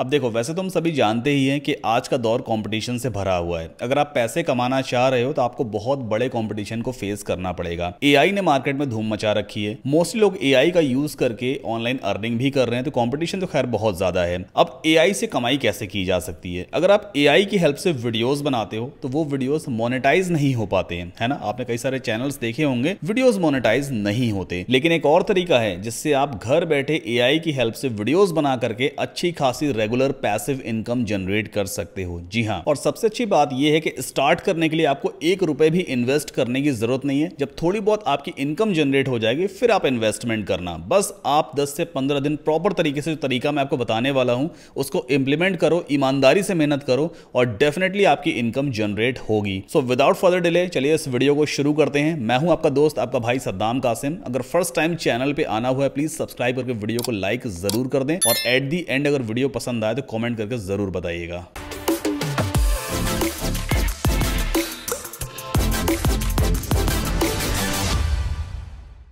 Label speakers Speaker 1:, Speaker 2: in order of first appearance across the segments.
Speaker 1: अब देखो वैसे तो हम सभी जानते ही हैं कि आज का दौर कंपटीशन से भरा हुआ है अगर आप पैसे कमाना चाह रहे हो तो आपको बहुत बड़े कंपटीशन को फेस करना पड़ेगा एआई ने मार्केट में धूम मचा रखी है मोस्टली लोग एआई का यूज करके ऑनलाइन अर्निंग भी कर रहे हैं तो कंपटीशन तो खैर बहुत ज्यादा है अब ए से कमाई कैसे की जा सकती है अगर आप ए की हेल्प से वीडियोज बनाते हो तो वो वीडियोज मोनिटाइज नहीं हो पाते हैं है ना आपने कई सारे चैनल्स देखे होंगे वीडियोज मोनिटाइज नहीं होते लेकिन एक और तरीका है जिससे आप घर बैठे ए की हेल्प से वीडियोज बना करके अच्छी खासी रेगुलर पैसिव इनकम जनरेट कर सकते हो जी हाँ और सबसे अच्छी बात यह है कि स्टार्ट करने के लिए आपको एक रुपए भी इन्वेस्ट करने की जरूरत नहीं है जब थोड़ी बहुत आपकी इनकम जनरेट हो जाएगी फिर आप इन्वेस्टमेंट करना बस आप दस से पंद्रह दिन प्रॉपर तरीके से जो तरीका मैं आपको बताने वाला हूं उसको इंप्लीमेंट करो ईमानदारी से मेहनत करो और डेफिनेटली आपकी इनकम जनरेट होगी सो विदाउट फर्दर डिले चलिए इस वीडियो को शुरू करते हैं मैं हूं आपका दोस्त आपका भाई सद्दाम कासिम अगर फर्स्ट टाइम चैनल पर आना हुआ है प्लीज सब्सक्राइब करके वीडियो को लाइक जरूर कर दें और एट दी एंड अगर वीडियो पसंद पसंद आए तो कमेंट करके ज़रूर बताइएगा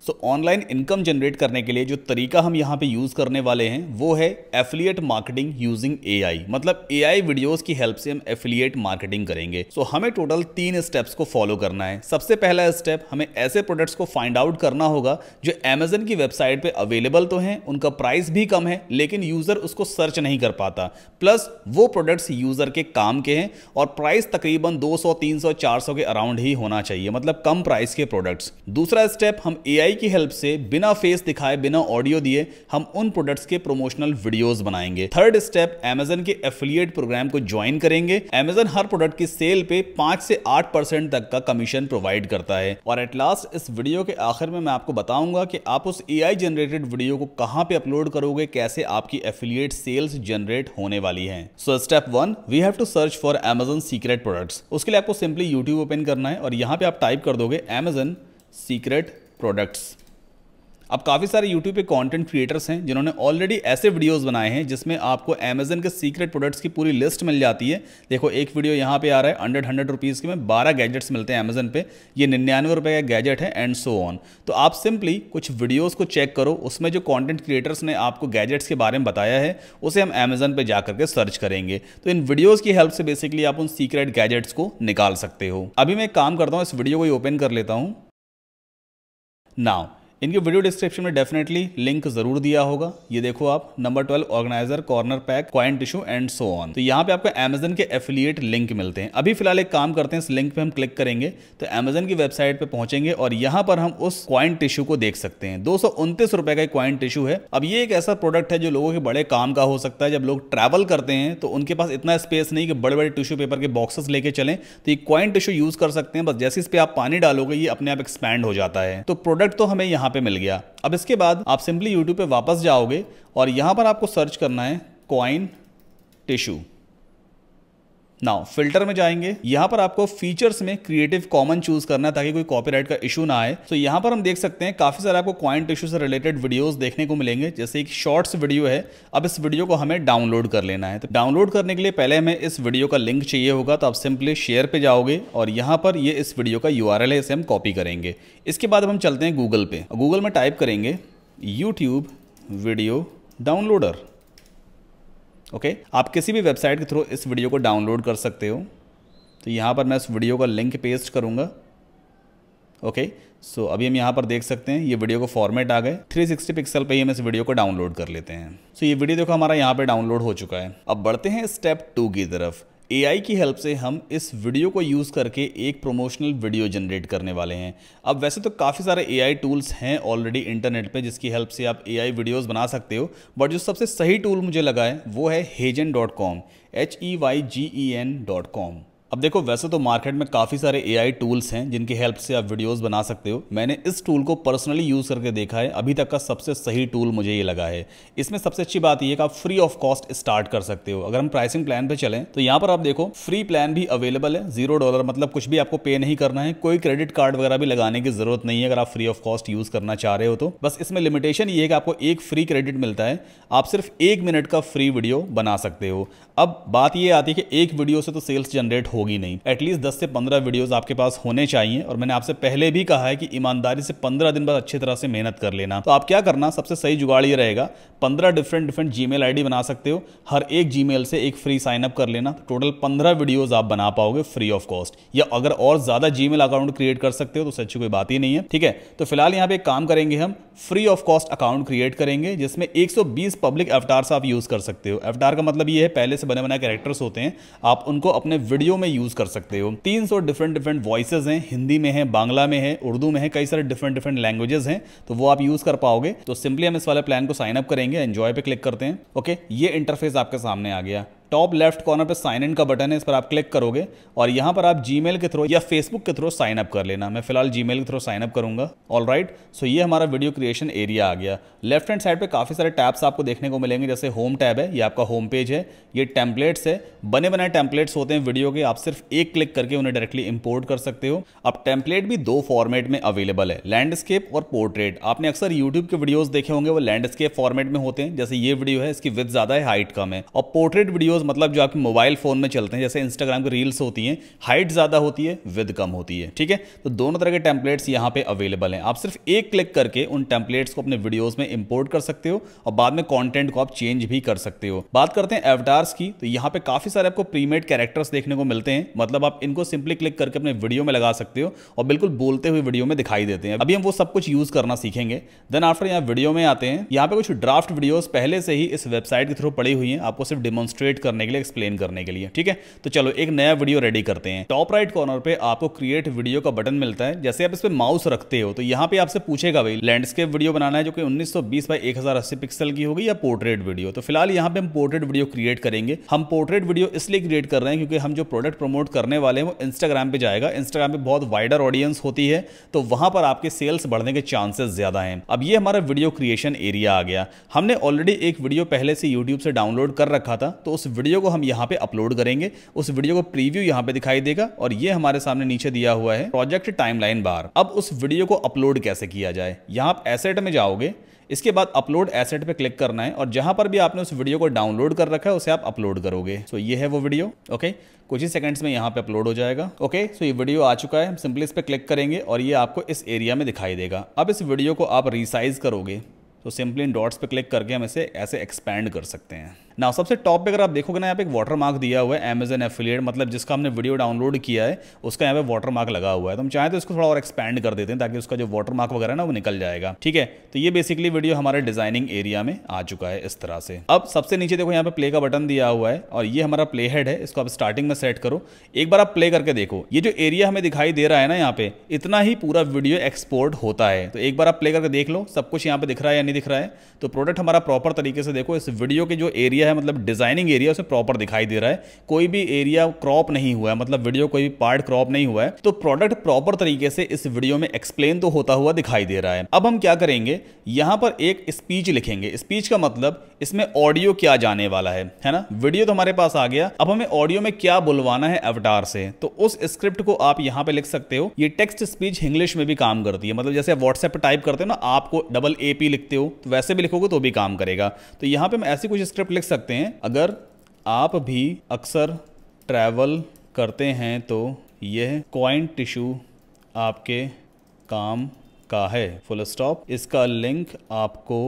Speaker 1: सो ऑनलाइन इनकम जनरेट करने के लिए जो तरीका हम यहाँ पे यूज़ करने वाले हैं वो है एफिलिएट मार्केटिंग यूजिंग एआई मतलब एआई वीडियोस की हेल्प से हम एफिलिएट मार्केटिंग करेंगे सो so, हमें टोटल तीन स्टेप्स को फॉलो करना है सबसे पहला स्टेप हमें ऐसे प्रोडक्ट्स को फाइंड आउट करना होगा जो अमेजन की वेबसाइट पर अवेलेबल तो हैं उनका प्राइस भी कम है लेकिन यूज़र उसको सर्च नहीं कर पाता प्लस वो प्रोडक्ट्स यूज़र के काम के हैं और प्राइस तकरीबन दो सौ के अराउंड ही होना चाहिए मतलब कम प्राइस के प्रोडक्ट्स दूसरा स्टेप हम एआई की हेल्प से बिना फेस दिखाए बिना ऑडियो दिए हम उन प्रोडक्ट्स के प्रमोशनल वीडियोस बनाएंगे थर्ड स्टेप एमेजन के एफिलियट प्रोग्राम को ज्वाइन करेंगे एमेजन हर प्रोडक्ट की सेल पे पांच से आठ परसेंट तक का कमीशन प्रोवाइड करता है और एट लास्ट इस वीडियो के आखिर में मैं आपको बताऊंगा की आप उस ए जनरेटेड वीडियो को कहाँ पे अपलोड करोगे कैसे आपकी एफिलियट सेल्स जनरेट होने वाली है so step one we have to search for Amazon secret products उसके लिए आपको सिंपली यूट्यूब ओपन करना है और यहाँ पे आप टाइप कर दोगे एमेजन सीक्रेट प्रोडक्ट्स अब काफ़ी सारे यूट्यूब पे कंटेंट क्रिएटर्स हैं जिन्होंने ऑलरेडी ऐसे वीडियोस बनाए हैं जिसमें आपको Amazon के सीक्रेट प्रोडक्ट्स की पूरी लिस्ट मिल जाती है देखो एक वीडियो यहाँ पे आ रहा है हंड्रेड हंड्रेड रुपीज़ के में बारह गैजेट्स मिलते हैं Amazon पे ये निन्यानवे रुपये का गैजेट है एंड सो ऑन तो आप सिंपली कुछ वीडियोज़ को चेक करो उसमें जो कॉन्टेंट क्रिएटर्स ने आपको गैजेट्स के बारे में बताया है उसे हम अमेजन पर जा करके सर्च करेंगे तो इन वीडियोज़ की हेल्प से बेसिकली आप उन सीक्रेट गैजेट्स को निकाल सकते हो अभी मैं एक काम करता हूँ इस वीडियो को ही ओपन कर लेता हूँ नाउ इनके वीडियो डिस्क्रिप्शन में डेफिनेटली लिंक जरूर दिया होगा ये देखो आप number twelve organiser corner pack coin tissue and so on तो यहाँ पे आपको अमेजन के एफिलिएट लिंक मिलते हैं अभी फिलहाल एक काम करते हैं इस लिंक पे हम क्लिक करेंगे तो अमेजन की वेबसाइट पे पहुंचेंगे और यहाँ पर हम उस क्वाइन टिश्यू को देख सकते हैं दो रुपए का क्वाइन टिश्यू है अब ये एक ऐसा प्रोडक्ट है जो लोगों के बड़े काम का हो सकता है जब लोग ट्रैवल करते हैं तो उनके पास इतना स्पेस नहीं कि बड़े बड़े टिश्यू पेपर के बॉक्सेस लेके चले तो ये क्वाइन टिश्यू यूज कर सकते हैं बस जैसे इस पर आप पानी डालोगे ये अपने आप एक्सपैंड हो जाता है तो प्रोडक्ट तो हमें यहाँ पे मिल गया अब इसके बाद आप सिंपली यूट्यूब पे वापस जाओगे और यहाँ पर आपको सर्च करना है कॉइन टिश्यू नाउ फिल्टर में जाएंगे यहाँ पर आपको फीचर्स में क्रिएटिव कॉमन चूज करना है ताकि कोई कॉपीराइट का इशू ना आए तो यहां यहाँ पर हम देख सकते हैं काफी सारे आपको क्वाइंट इशू से रिलेटेड वीडियोस देखने को मिलेंगे जैसे एक शॉर्ट्स वीडियो है अब इस वीडियो को हमें डाउनलोड कर लेना है तो डाउनलोड करने के लिए पहले हमें इस वीडियो का लिंक चाहिए होगा तो आप सिंपली शेयर पे जाओगे और यहाँ पर ये इस वीडियो का यू है इसे हम कॉपी करेंगे इसके बाद हम चलते हैं गूगल पे गूगल में टाइप करेंगे YouTube video downloader okay okay? आप किसी भी वेबसाइट के थ्रू इस वीडियो को डाउनलोड कर सकते हो तो यहाँ पर मैं इस वीडियो का लिंक पेस्ट करूँगा ओके okay? सो so, अभी हम यहाँ पर देख सकते हैं ये वीडियो को फॉर्मेट आ गए 360 पिक्सल पर ही हम इस वीडियो को डाउनलोड कर लेते हैं सो so, ये वीडियो देखो हमारा यहाँ पे डाउनलोड हो चुका है अब बढ़ते हैं स्टेप टू की तरफ एआई की हेल्प से हम इस वीडियो को यूज़ करके एक प्रोमोशनल वीडियो जनरेट करने वाले हैं अब वैसे तो काफ़ी सारे एआई टूल्स हैं ऑलरेडी इंटरनेट पे जिसकी हेल्प से आप एआई वीडियोस बना सकते हो बट जो सबसे सही टूल मुझे लगा है वो है HeyGen dot com H E Y G E N dot com अब देखो वैसे तो मार्केट में काफ़ी सारे आई टूल्स हैं जिनकी हेल्प से आप वीडियोस बना सकते हो मैंने इस टूल को पर्सनली यूज़ करके देखा है अभी तक का सबसे सही टूल मुझे ये लगा है इसमें सबसे अच्छी बात यह कि आप फ्री ऑफ कॉस्ट स्टार्ट कर सकते हो अगर हम प्राइसिंग प्लान पर चलें तो यहाँ पर आप देखो फ्री प्लान भी अवेलेबल है जीरो डॉलर मतलब कुछ भी आपको पे नहीं करना है कोई क्रेडिट कार्ड वगैरह भी लगाने की जरूरत नहीं है अगर आप फ्री ऑफ कॉस्ट यूज़ करना चाह रहे हो तो बस इसमें लिमिटेशन ये है कि आपको एक फ्री क्रेडिट मिलता है आप सिर्फ एक मिनट का फ्री वीडियो बना सकते हो अब बात ये आती है कि एक वीडियो से तो सेल्स जनरेट हो होगी नहीं एटलीस्ट दस से पंद्रह वीडियोज आपके पास होने चाहिए और मैंने आपसे पहले भी कहा है कि ईमानदारी से पंद्रह दिन बाद अच्छी तरह से मेहनत कर लेना तो आप क्या करना सबसे सही जुगाड़ ये रहेगा पंद्रह डिफरेंट डिफरेंट जी मेल बना सकते हो हर एक जी से एक फ्री साइनअप कर लेना टोटल पंद्रह वीडियोज आप बना पाओगे फ्री ऑफ कॉस्ट या अगर और ज्यादा जी अकाउंट क्रिएट कर सकते हो तो सच्ची कोई बात ही नहीं है ठीक है तो फिलहाल यहाँ पे एक काम करेंगे हम free of cost account create करेंगे जिसमें 120 पब्लिक एवटार्स आप यूज कर सकते हो एवटार का मतलब ये है पहले से बने बनाए कैरेक्टर्स होते हैं आप उनको अपने वीडियो में यूज कर सकते हो 300 डिफरेंट डिफरेंट वॉइस हैं हिंदी में है बांग्ला में है उर्दू में है कई सारे डिफरेंट डिफरेंट लैंग्वेजेस हैं तो वो आप यूज कर पाओगे तो सिंपली हम इस वाले प्लान को साइन अप करेंगे एंजॉय पे क्लिक करते हैं ओके ये इंटरफेस आपके सामने आ गया टॉप लेफ्ट कॉर्नर पर साइन इन का बटन है इस पर आप क्लिक करोगे और यहाँ पर आप जी के थ्रू या फेसबुक के थ्रू साइन अप कर लेना मैं फिलहाल जीमेल के थ्रू साइन अप करूंगा ऑल राइट सो ये हमारा वीडियो क्रिएशन एरिया आ गया लेफ्ट हैंड साइड पर काफ़ी सारे टैब्स आपको देखने को मिलेंगे जैसे होम टैब है ये आपका होम पेज है ये टेम्पलेट्स है बने बनाए टेम्पलेट्स होते हैं वीडियो के आप सिर्फ एक क्लिक करके उन्हें डायरेक्टली इंपोर्ट कर सकते हो अब टेम्पलेट भी दो फॉर्मेट में अवेलेबल है लैंडस्केप और पोर्ट्रेट आपने अक्सर यूट्यूब के वीडियोज देखे होंगे वो लैंडस्केप फॉर्मेट में होते हैं जैसे ये वीडियो है इसकी विथ ज्यादा है हाइट कम है और पोर्ट्रेट वीडियो वीडियोस मतलब जो आपके मोबाइल फ़ोन में चलते हैं जैसे इंस्टाग्राम की रील्स होती हैं हाइट ज़्यादा होती है विद कम होती है ठीक है तो दोनों तरह के टेम्पलेट्स यहाँ पे अवेलेबल हैं आप सिर्फ एक क्लिक करके उन टेम्पलेट्स को अपने वीडियोज़ में इम्पोर्ट कर सकते हो और बाद में कॉन्टेंट को आप चेंज भी कर सकते हो बात करते हैं एवटार्स की तो यहाँ पर काफ़ी सारे आपको प्रीमेड कैरेक्टर्स देखने को मिलते हैं मतलब आप इनको सिंपली क्लिक करके अपने वीडियो में लगा सकते हो और बिल्कुल बोलते हुए वीडियो में दिखाई देते हैं अभी हम वो सब कुछ यूज़ करना सीखेंगे देन आफ्टर यहाँ वीडियो में आते हैं यहाँ पे कुछ ड्राफ्ट वीडियोज़ पहले से ही इस वेबसाइट के थ्रू पड़ी हुई हैं आपको सिर्फ डेमोन्स्ट्रेट कर करने के लिए एक्सप्लेन करने के लिए ठीक है तो चलो एक नया वीडियो रेडी करते हैं टॉप राइट कॉर्नर पे आपको क्रिएट वीडियो का बटन मिलता है जैसे आप इस पर माउस रखते हो तो यहाँ पे आपसे पूछेगा भाई लैंडस्केप वीडियो बनाना है जो कि उन्नीस सौ 1080 पिक्सल की होगी या पोर्ट्रेट वीडियो तो फिलहाल यहाँ पे हम पोर्ट्रेट वीडियो क्रिएट करेंगे हम पोर्ट्रेट वीडियो इसलिए क्रिएट कर रहे हैं क्योंकि हम जो प्रोडक्ट प्रमोट करने वाले हैं वो इंस्टाग्राम पे जाएगा इंस्टाग्राम पे बहुत वाइडर ऑडियंस होती है तो वहां पर आपके सेल्स बढ़ने के चांसेस ज्यादा हैं अब ये हमारा वीडियो क्रिएशन एरिया आ गया हमने ऑलरेडी एक वीडियो पहले से यूट्यूब से डाउनलोड कर रखा था तो उस वीडियो को हम यहाँ पे अपलोड करेंगे उस वीडियो को प्रीव्यू यहाँ पे दिखाई देगा और ये हमारे सामने नीचे दिया हुआ है प्रोजेक्ट टाइमलाइन बार अब उस वीडियो को अपलोड कैसे किया जाए यहाँ आप एसेट में जाओगे इसके बाद अपलोड एसेट पे क्लिक करना है और जहां पर भी आपने उस वीडियो को डाउनलोड कर रखा है उसे आप अपलोड करोगे सो so, ये है वो वीडियो ओके okay? कुछ ही सेकंड्स में यहाँ पे अपलोड हो जाएगा ओके okay? सो so, ये वीडियो आ चुका है हम सिंपली इस पर क्लिक करेंगे और ये आपको इस एरिया में दिखाई देगा अब इस वीडियो को आप रिसाइज करोगे तो सिंपली इन डॉट्स पर क्लिक करके हम इसे ऐसे एक्सपैंड कर सकते हैं ना सबसे टॉप पे अगर आप देखोगे ना यहाँ पे एक वाटर मार्क दिया हुआ है अमेजन एफिलिएट मतलब जिसका हमने वीडियो डाउनलोड किया है उसका यहाँ पे वाटर मार्क लगा हुआ है तो हम चाहें तो इसको थोड़ा और एक्सपेंड कर देते हैं ताकि उसका जो वाटर मार्क वगैरह ना वो निकल जाएगा ठीक है तो ये बेसिकली वीडियो हमारे डिजाइनिंग एरिया में आ चुका है इस तरह से अब सबसे नीचे देखो यहाँ पे प्ले का बटन दिया हुआ है और ये हमारा प्ले हेड है इसको आप स्टार्टिंग में सेट करो एक बार आप प्ले करके देखो ये जो एरिया हमें दिखाई दे रहा है ना यहाँ पे इतना ही पूरा वीडियो एक्सपोर्ट होता है तो एक बार आप प्ले करके देख लो सब कुछ यहाँ पे दिख रहा है या नहीं दिख रहा है तो प्रोडक्ट हमारा प्रॉपर तरीके से देखो इस वीडियो के जो एरिया एरिया है मतलब डिज़ाइनिंग एरिया उसे प्रॉपर दिखाई दे रहा है कोई भी एरिया क्रॉप नहीं हुआ है मतलब वीडियो कोई भी पार्ट क्रॉप नहीं हुआ है तो प्रोडक्ट प्रॉपर तरीके से इस वीडियो में एक्सप्लेन तो होता हुआ दिखाई दे रहा है अब हम क्या करेंगे यहां पर एक स्पीच लिखेंगे स्पीच का मतलब इसमें ऑडियो क्या जाने वाला है है ना वीडियो तो हमारे पास आ गया अब हमें ऑडियो में क्या बुलवाना है अवटार से तो उस स्क्रिप्ट को आप यहाँ पे लिख सकते हो ये टेक्स्ट स्पीच इंग्लिश में भी काम करती है मतलब जैसे व्हाट्सएप टाइप करते हो ना आपको डबल ए पी लिखते हो तो वैसे भी लिखोगे तो भी काम करेगा तो यहाँ पे मैं ऐसी कुछ स्क्रिप्ट लिख सकते हैं अगर आप भी अक्सर ट्रैवल करते हैं तो यह क्वाइन टिश्यू आपके काम का है फुल स्टॉप इसका लिंक आपको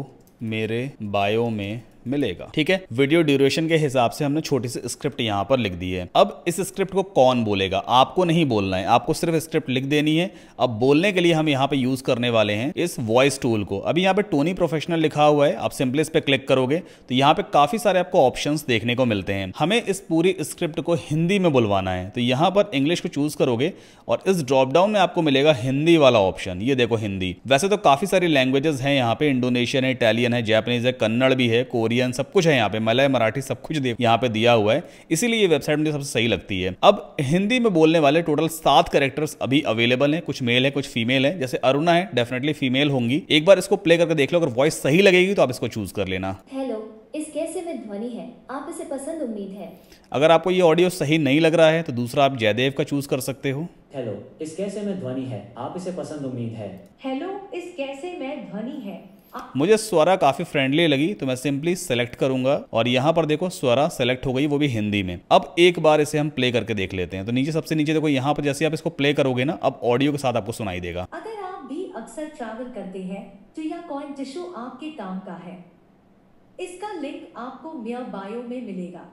Speaker 1: मेरे बायो में मिलेगा ठीक है वीडियो ड्यूरेशन के हिसाब से हमने छोटी सी स्क्रिप्ट यहां पर लिख दी है अब इस स्क्रिप्ट को कौन बोलेगा आपको नहीं बोलना है आपको सिर्फ स्क्रिप्ट लिख देनी है अब बोलने के लिए हम यहां पर यूज करने वाले हैं इस वॉइस टूल को अभी यहां पर टोनी प्रोफेशनल लिखा हुआ है आप सिंपली इस पर क्लिक करोगे तो यहां पर काफी सारे आपको ऑप्शन देखने को मिलते हैं हमें इस पूरी स्क्रिप्ट को हिंदी में बुलवाना है तो यहां पर इंग्लिश को चूज करोगे और इस ड्रॉपडाउन में आपको मिलेगा हिंदी वाला ऑप्शन ये देखो हिंदी वैसे तो काफी सारी लैंग्वेजेस हैं यहाँ पे इंडोनेशियन है इटालियन है जैपनीज है कन्नड़ भी है कोरिया कोरियन सब कुछ है यहाँ पे मलय मराठी सब कुछ यहाँ पे दिया हुआ है इसीलिए ये वेबसाइट मुझे सबसे सही लगती है अब हिंदी में बोलने वाले टोटल सात करेक्टर्स अभी अवेलेबल हैं कुछ मेल है कुछ फीमेल है जैसे अरुणा है डेफिनेटली फीमेल होंगी एक बार इसको प्ले करके देख लो अगर वॉइस सही लगेगी तो आप इसको चूज कर लेना इस कैसे में ध्वनि है आप इसे पसंद उम्मीद है अगर आपको ये ऑडियो सही नहीं लग रहा है तो दूसरा आप जयदेव का चूज कर सकते हो हेलो इस कैसे में ध्वनि है आप इसे पसंद उम्मीद है हेलो इस कैसे में ध्वनि है मुझे स्वरा काफी फ्रेंडली लगी तो मैं सिंपली सेलेक्ट करूंगा और यहाँ पर देखो स्वरा सेलेक्ट हो गई वो भी हिंदी में अब एक बार इसे हम प्ले करके देख लेते हैं तो नीचे सबसे नीचे देखो यहाँ पर जैसे आप इसको प्ले करोगे ना अब ऑडियो के साथ आपको सुनाई देगा अगर आप भी अक्सर ट्रैवल करते हैं तो यह कॉइन टिशो आपके काम का है इसका लिंक आपको मिया बायो में मिलेगा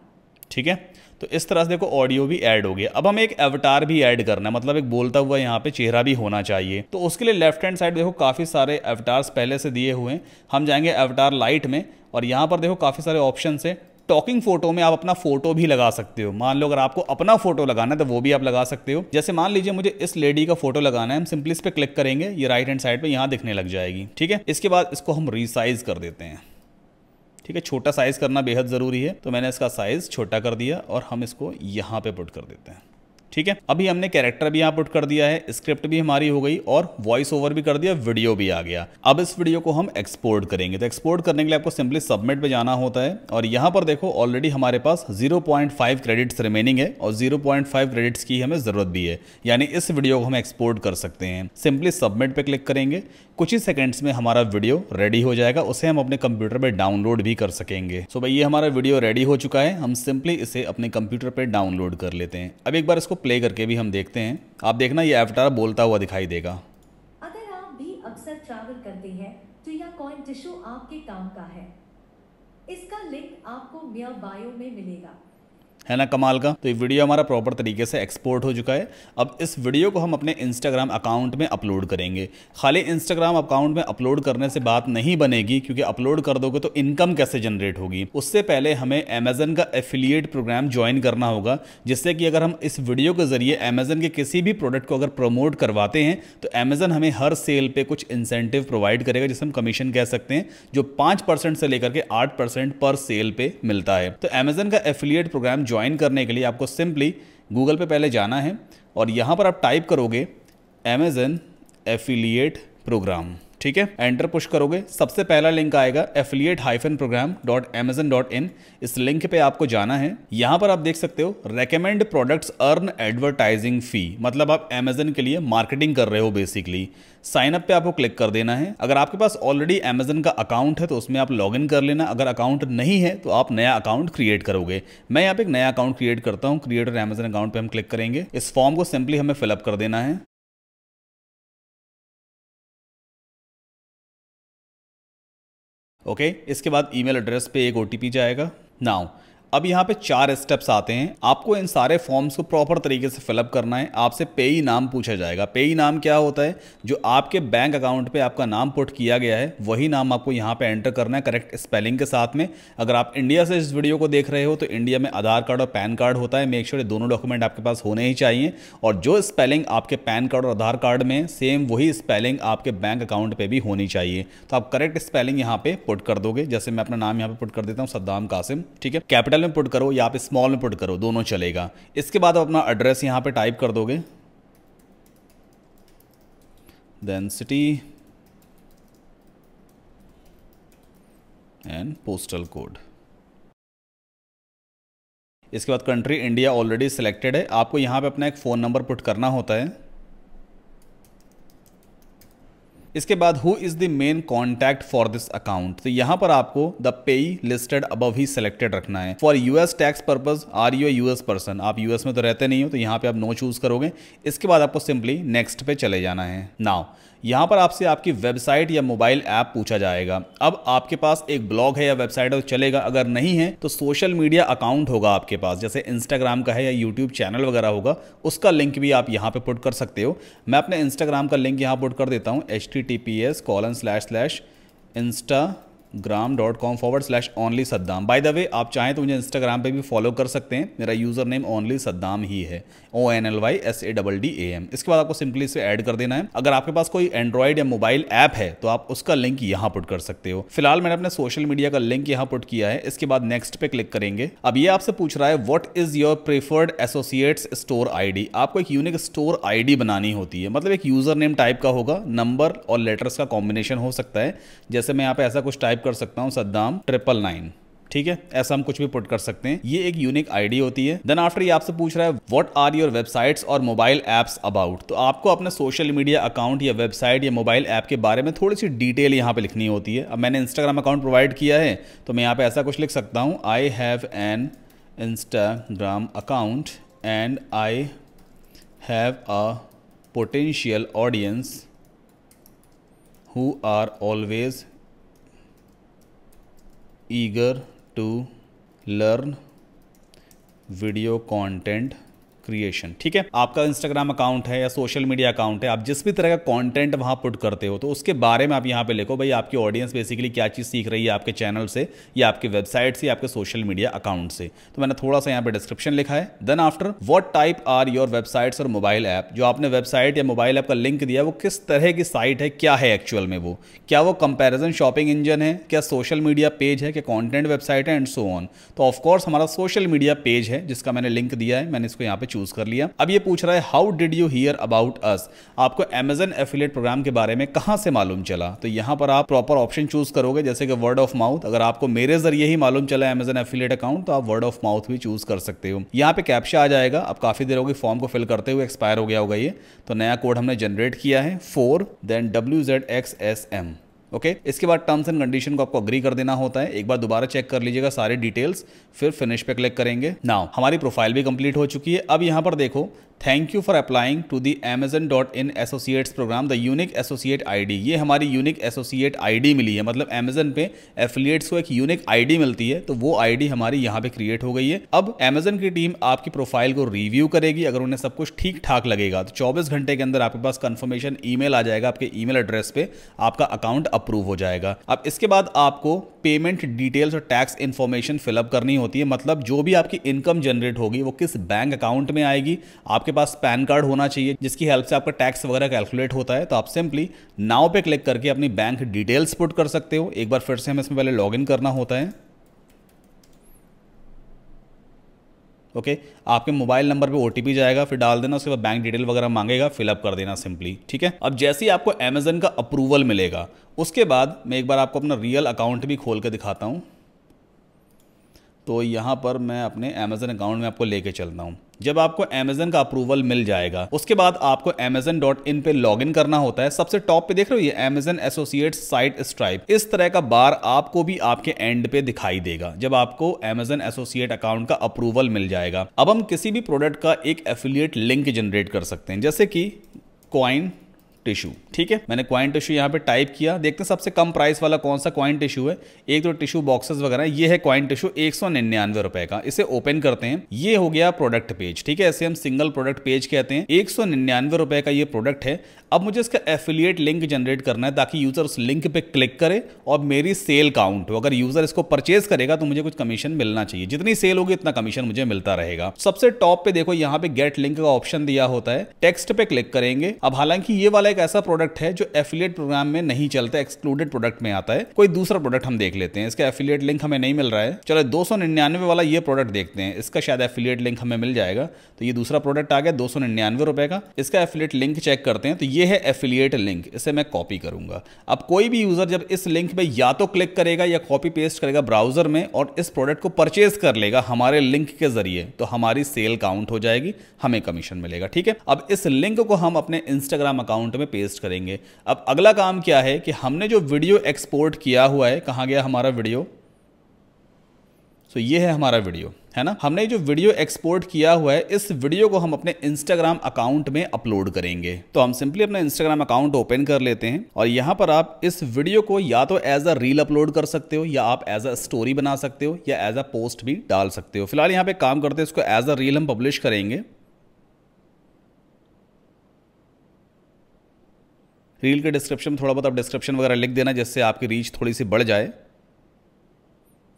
Speaker 1: ठीक है तो इस तरह से देखो ऑडियो भी ऐड हो गया अब हमें एक एवटार भी ऐड करना है मतलब एक बोलता हुआ यहाँ पे चेहरा भी होना चाहिए तो उसके लिए लेफ्ट हैंड साइड देखो काफ़ी सारे एवटार्स पहले से दिए हुए हैं हम जाएंगे एवटार लाइट में और यहाँ पर देखो काफ़ी सारे ऑप्शन है टॉकिंग फोटो में आप अपना फोटो भी लगा सकते हो मान लो अगर आपको अपना फोटो लगाना है तो वो भी आप लगा सकते हो जैसे मान लीजिए मुझे इस लेडी का फोटो लगाना है हम सिंपली इस पर क्लिक करेंगे ये राइट हैंड साइड पे यहाँ दिखने लग जाएगी ठीक है इसके बाद इसको हम रिसाइज कर देते हैं ठीक है छोटा साइज़ करना बेहद ज़रूरी है तो मैंने इसका साइज़ छोटा कर दिया और हम इसको यहाँ पे पुट कर देते हैं ठीक है अभी हमने कैरेक्टर भी यहाँ पुट कर दिया है स्क्रिप्ट भी हमारी हो गई और वॉइस ओवर भी कर दिया वीडियो भी आ गया अब इस वीडियो को हम एक्सपोर्ट करेंगे तो एक्सपोर्ट करने के लिए आपको सिंपली सबमिट पे जाना होता है और यहाँ पर देखो ऑलरेडी हमारे पास 0.5 क्रेडिट्स रिमेनिंग है और 0.5 क्रेडिट्स की हमें ज़रूरत भी है यानी इस वीडियो को हम एक्सपोर्ट कर सकते हैं सिंपली सबमिट पे क्लिक करेंगे कुछ ही सेकेंड्स में हमारा वीडियो रेडी हो जाएगा उसे हम अपने कंप्यूटर पर डाउनलोड भी कर सकेंगे सो भाई ये हमारा वीडियो रेडी हो चुका है हम सिंपली इसे अपने कंप्यूटर पर डाउनलोड कर लेते हैं अब एक बार इसको प्ले करके भी हम देखते हैं आप देखना ये एवटार बोलता हुआ दिखाई देगा अगर आप भी अक्सर ट्रैवल करते हैं तो यह कॉइन टिश्यू आपके काम का है इसका लिंक आपको मिया बायो में मिलेगा है ना कमाल का तो ये वीडियो हमारा प्रॉपर तरीके से एक्सपोर्ट हो चुका है अब इस वीडियो को हम अपने इंस्टाग्राम अकाउंट में अपलोड करेंगे खाली इंस्टाग्राम अकाउंट में अपलोड करने से बात नहीं बनेगी क्योंकि अपलोड कर दोगे तो इनकम कैसे जनरेट होगी उससे पहले हमें अमेजन का एफिलिएट प्रोग्राम ज्वाइन करना होगा जिससे कि अगर हम इस वीडियो के जरिए अमेजन के किसी भी प्रोडक्ट को अगर प्रमोट करवाते हैं तो अमेजन हमें हर सेल पर कुछ इंसेंटिव प्रोवाइड करेगा जिसे हम कमीशन कह सकते हैं जो पाँच से लेकर के आठ पर सेल पर मिलता है तो अमेजन का एफिलियट प्रोग्राम ज्वाइन ज्वाइन करने के लिए आपको सिंपली गूगल पे पहले जाना है और यहाँ पर आप टाइप करोगे अमेज़न एफिलिएट प्रोग्राम ठीक है एंटर पुश करोगे सबसे पहला लिंक आएगा affiliate hyphen program dot Amazon dot in इस लिंक पे आपको जाना है यहाँ पर आप देख सकते हो recommend products earn advertising fee मतलब आप एमेजन के लिए मार्केटिंग कर रहे हो बेसिकली साइन अप पे आपको क्लिक कर देना है अगर आपके पास ऑलरेडी अमेजन का अकाउंट है तो उसमें आप लॉग इन कर लेना अगर अकाउंट नहीं है तो आप नया अकाउंट क्रिएट करोगे मैं यहाँ पे एक नया अकाउंट क्रिएट करता हूँ क्रिएटर अमेजन अकाउंट पे हम क्लिक करेंगे इस फॉर्म को सिंपली हमें फिलअप कर देना है ओके इसके बाद ईमेल एड्रेस पे एक ओ जाएगा नाउ अब यहाँ पे चार स्टेप्स आते हैं आपको इन सारे फॉर्म्स को प्रॉपर तरीके से फिलअप करना है आपसे पेई नाम पूछा जाएगा पेई नाम क्या होता है जो आपके बैंक अकाउंट पे आपका नाम पुट किया गया है वही नाम आपको यहाँ पे एंटर करना है करेक्ट स्पेलिंग के साथ में अगर आप इंडिया से इस वीडियो को देख रहे हो तो इंडिया में आधार कार्ड और पैन कार्ड होता है मेक श्योर sure दोनों डॉक्यूमेंट आपके पास होने ही चाहिए और जो स्पेलिंग आपके पैन कार्ड और आधार कार्ड में सेम वही स्पेलिंग आपके बैंक अकाउंट पर भी होनी चाहिए तो आप करेक्ट स्पेलिंग यहाँ पर पुट कर दोगे जैसे मैं अपना नाम यहाँ पे पुट कर देता हूँ सद्दाम कासिम ठीक है कैपिटल कैपिटल में पुट करो या आप स्मॉल में पुट करो दोनों चलेगा इसके बाद आप अपना एड्रेस यहाँ पे टाइप कर दोगे then city and postal code इसके बाद कंट्री इंडिया ऑलरेडी सिलेक्टेड है आपको यहाँ पे अपना एक फ़ोन नंबर पुट करना होता है इसके बाद who is the main contact for this account तो यहाँ पर आपको द पेई लिस्टेड अबव ही सिलेक्टेड रखना है for US tax purpose are you US person आप यूएस में तो रहते नहीं हो तो यहाँ पे आप नो चूज करोगे इसके बाद आपको सिंपली नेक्स्ट पे चले जाना है नाउ यहाँ पर आपसे आपकी वेबसाइट या मोबाइल ऐप पूछा जाएगा अब आपके पास एक ब्लॉग है या वेबसाइट है चलेगा अगर नहीं है तो सोशल मीडिया अकाउंट होगा आपके पास जैसे इंस्टाग्राम का है या यूट्यूब चैनल वगैरह होगा उसका लिंक भी आप यहाँ पर पुट कर सकते हो मैं अपने इंस्टाग्राम का लिंक यहाँ पुट कर देता हूँ H T T P S colon slash slash instagram dot com forward slash only Saddam by the way आप चाहें तो मुझे इंस्टाग्राम पे भी फॉलो कर सकते हैं मेरा यूज़र नेम ओनली सद्दाम ही है O N L Y S A double D A M इसके बाद आपको सिंपली इसे ऐड कर देना है अगर आपके पास कोई एंड्रॉइड या मोबाइल ऐप है तो आप उसका लिंक यहाँ पुट कर सकते हो फिलहाल मैंने अपने सोशल मीडिया का लिंक यहाँ पुट किया है इसके बाद नेक्स्ट पे क्लिक करेंगे अब ये आपसे पूछ रहा है what is your preferred associates store D आपको एक यूनिक स्टोर डी बनानी होती है मतलब एक यूजर नेम टाइप का होगा नंबर और लेटर्स का कॉम्बिनेशन हो सकता है जैसे मैं यहाँ पे ऐसा कुछ टाइप टाइप कर सकता हूँ सद्दाम ट्रिपल नाइन ठीक है ऐसा हम कुछ भी पुट कर सकते हैं ये एक यूनिक आईडी होती है देन आफ्टर ये आपसे पूछ रहा है व्हाट आर योर वेबसाइट्स और मोबाइल एप्स अबाउट तो आपको अपने सोशल मीडिया अकाउंट या वेबसाइट या मोबाइल ऐप के बारे में थोड़ी सी डिटेल यहाँ पे लिखनी होती है अब मैंने इंस्टाग्राम अकाउंट प्रोवाइड किया है तो मैं यहाँ पर ऐसा कुछ लिख सकता हूँ I have an Instagram account and I have a potential audience who are always eager to learn video content creation ठीक है आपका इंस्टाग्राम अकाउंट है या सोशल मीडिया अकाउंट है आप जिस भी तरह का कंटेंट वहां पुट करते हो तो उसके बारे में आप यहां पे लिखो भाई आपकी ऑडियंस बेसिकली क्या चीज़ सीख रही है आपके चैनल से या आपके वेबसाइट से या आपके सोशल मीडिया अकाउंट से तो मैंने थोड़ा सा यहाँ पे डिस्क्रिप्शन लिखा है then after what type are your websites और मोबाइल ऐप जो आपने वेबसाइट या मोबाइल ऐप का लिंक दिया वो किस तरह की साइट है क्या है एक्चुअल में वो क्या वो कंपेरिजन शॉपिंग इंजन है क्या सोशल मीडिया पेज है क्या कॉन्टेंट वेबसाइट है एंड सो ऑन तो ऑफकोर्स हमारा सोशल मीडिया पेज है जिसका मैंने लिंक दिया है मैंने इसको यहाँ पे चूज कर लिया अब ये पूछ रहा है how did you hear about us आपको एमेजन एफिलेट प्रोग्राम के बारे में कहां से मालूम चला तो यहां पर आप प्रॉपर ऑप्शन चूज करोगे जैसे कि वर्ड ऑफ माउथ अगर आपको मेरे जरिए ही मालूम चला एमेजन एफिलेट अकाउंट तो आप वर्ड ऑफ माउथ भी चूज कर सकते हो यहाँ पे कैप्शा आ जाएगा अब काफी देर होगी फॉर्म को फिल करते हुए एक्सपायर हो गया होगा ये तो नया कोड हमने जनरेट किया है four then W Z X S M okay इसके बाद टर्म्स एंड कंडीशन को आपको अग्री कर देना होता है एक बार दोबारा चेक कर लीजिएगा सारे डिटेल्स फिर फिनिश पे क्लिक करेंगे नाउ हमारी प्रोफाइल भी कंप्लीट हो चुकी है अब यहाँ पर देखो thank you for applying to the Amazon dot in associates program the unique associate ID ये हमारी यूनिक एसोसिएट आईडी मिली है मतलब अमेजन पे एफिलियट्स को एक यूनिक आईडी मिलती है तो वो आईडी हमारी यहाँ पे क्रिएट हो गई है अब अमेजन की टीम आपकी प्रोफाइल को रिव्यू करेगी अगर उन्हें सब कुछ ठीक ठाक लगेगा तो चौबीस घंटे के अंदर आपके पास कंफर्मेशन मेल आ जाएगा आपके मेल एड्रेस पे आपका अकाउंट अप्रूव हो जाएगा अब इसके बाद आपको पेमेंट डिटेल्स और टैक्स इन्फॉर्मेशन फिलअप करनी होती है मतलब जो भी आपकी इनकम जनरेट होगी वो किस बैंक अकाउंट में आएगी आपके आपके पास पैन कार्ड होना चाहिए जिसकी हेल्प से आपका टैक्स वगैरह कैलकुलेट होता है तो आप सिंपली नाव पे क्लिक करके अपनी बैंक डिटेल्स पुट कर सकते हो एक बार फिर से हमें इसमें पहले लॉगिन करना होता है ओके okay, आपके मोबाइल नंबर पे ओ जाएगा फिर डाल देना उसके बाद बैंक डिटेल वगैरह मांगेगा फिलअप कर देना सिंपली ठीक है अब जैसे ही आपको अमेजन का अप्रूवल मिलेगा उसके बाद मैं एक बार आपको अपना रियल अकाउंट भी खोल कर दिखाता हूँ तो यहाँ पर मैं अपने अमेज़न अकाउंट में आपको लेके चलता हूँ जब आपको अमेजन का अप्रूवल मिल जाएगा उसके बाद आपको अमेजन डॉट इन पे लॉग इन करना होता है सबसे टॉप पे देख रहे हो ये अमेजन एसोसिएट साइट स्ट्राइप इस तरह का बार आपको भी आपके एंड पे दिखाई देगा जब आपको अमेजन एसोसिएट अकाउंट का अप्रूवल मिल जाएगा अब हम किसी भी प्रोडक्ट का एक एफिलियट लिंक जनरेट कर सकते हैं जैसे कि कॉइन टिश्यू ठीक है मैंने क्वाइन टिश्यू यहाँ पे टाइप किया देखते हैं सबसे कम प्राइस वाला कौन सा क्वाइन टिश्यू है एक तो टिश्यू बॉक्सेस वगैरह ये है क्वाइन टिश्यू एक सौ निन्यानवे रुपए का इसे ओपन करते हैं ये हो गया प्रोडक्ट पेज ठीक है ऐसे हम सिंगल प्रोडक्ट पेज कहते हैं एक सौ निन्यानवे रुपए का ये प्रोडक्ट है अब मुझे इसका एफिलिएट लिंक जनरेट करना है ताकि यूजर उस लिंक पे क्लिक करे और मेरी सेल काउंट हो अगर यूजर इसको परचेज करेगा तो मुझे कुछ कमीशन मिलना चाहिए जितनी सेल होगी इतना कमीशन मुझे मिलता रहेगा सबसे टॉप पे देखो यहाँ पे गेट लिंक का ऑप्शन दिया होता है टेक्स्ट पे क्लिक करेंगे अब हालांकि ये वाला एक ऐसा प्रोडक्ट है जो एफिलिएट प्रोग्राम में नहीं चलता एक्सक्लूडेड प्रोडक्ट में आता है कोई दूसरा प्रोडक्ट हम देख लेते हैं इसका एफिलिएट लिंक हमें नहीं मिल रहा है चलो दो वाला ये प्रोडक्ट देखते हैं इसका शायद एफिलिएट लिंक हमें मिल जाएगा तो ये दूसरा प्रोडक्ट आ गया दो सौ का इसका एफिलिएट लिंक चेक करते हैं तो ये है एफिलिएट लिंक इसे मैं कॉपी करूंगा अब कोई भी यूजर जब इस लिंक में या तो क्लिक करेगा या कॉपी पेस्ट करेगा ब्राउजर में और इस प्रोडक्ट को परचेज कर लेगा हमारे लिंक के जरिए तो हमारी सेल काउंट हो जाएगी हमें कमीशन मिलेगा ठीक है अब इस लिंक को हम अपने इंस्टाग्राम अकाउंट में पेस्ट करेंगे अब अगला काम क्या है कि हमने जो वीडियो एक्सपोर्ट किया हुआ है कहाँ गया हमारा वीडियो सो so, ये है हमारा वीडियो है ना हमने जो वीडियो एक्सपोर्ट किया हुआ है इस वीडियो को हम अपने इंस्टाग्राम अकाउंट में अपलोड करेंगे तो हम सिंपली अपना इंस्टाग्राम अकाउंट ओपन कर लेते हैं और यहाँ पर आप इस वीडियो को या तो एज अ रील अपलोड कर सकते हो या आप एज अ स्टोरी बना सकते हो या एज अ पोस्ट भी डाल सकते हो फिलहाल यहाँ पे काम करते हैं इसको एज अ रील हम पब्लिश करेंगे रील के डिस्क्रिप्शन थोड़ा बहुत आप डिस्क्रिप्शन वगैरह लिख देना जिससे आपकी रीच थोड़ी सी बढ़ जाए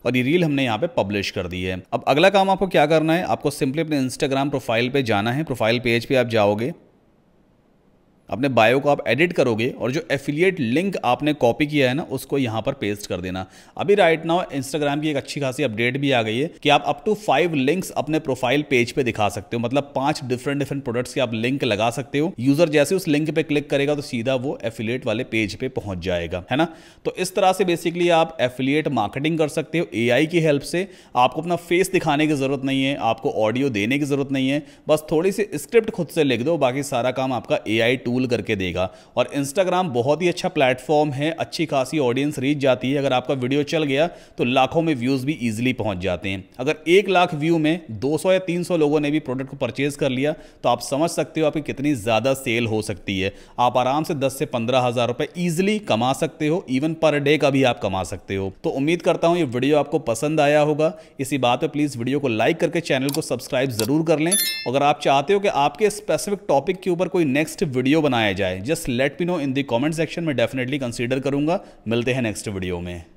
Speaker 1: और ये रील हमने यहाँ पे पब्लिश कर दी है अब अगला काम आपको क्या करना है आपको सिंपली अपने इंस्टाग्राम प्रोफाइल पे जाना है प्रोफाइल पेज पे आप जाओगे अपने बायो को आप एडिट करोगे और जो एफिलिएट लिंक आपने कॉपी किया है ना उसको यहाँ पर पेस्ट कर देना अभी राइट नाउ इंस्टाग्राम की एक अच्छी खासी अपडेट भी आ गई है कि आप अप टू फाइव लिंक्स अपने प्रोफाइल पेज पे दिखा सकते हो मतलब पांच डिफरेंट डिफरेंट प्रोडक्ट्स के आप लिंक लगा सकते हो यूजर जैसे उस लिंक पे क्लिक करेगा तो सीधा वो एफिलियट वाले पेज पे पहुंच जाएगा है ना तो इस तरह से बेसिकली आप एफिलियट मार्केटिंग कर सकते हो ए की हेल्प से आपको अपना फेस दिखाने की जरूरत नहीं है आपको ऑडियो देने की जरूरत नहीं है बस थोड़ी सी स्क्रिप्ट खुद से लिख दो बाकी सारा काम आपका ए टूल फुल करके देगा और इंस्टाग्राम बहुत ही अच्छा प्लेटफॉर्म है अच्छी खासी ऑडियंस रीच जाती है अगर आपका वीडियो चल गया तो लाखों में व्यूज़ भी ईजिली पहुँच जाते हैं अगर एक लाख व्यू में दो या तीन लोगों ने भी प्रोडक्ट को परचेज कर लिया तो आप समझ सकते हो आपकी कितनी ज़्यादा सेल हो सकती है आप आराम से दस से पंद्रह हज़ार रुपये ईजिली कमा सकते हो इवन पर डे का भी आप कमा सकते हो तो उम्मीद करता हूँ ये वीडियो आपको पसंद आया होगा इसी बात पे प्लीज़ वीडियो को लाइक करके चैनल को सब्सक्राइब ज़रूर कर लें अगर आप चाहते हो कि आपके स्पेसिफिक टॉपिक के ऊपर कोई नेक्स्ट वीडियो बनाया जाए just let me know in the comment section में डेफिनेटली कंसिडर करूंगा मिलते हैं नेक्स्ट वीडियो में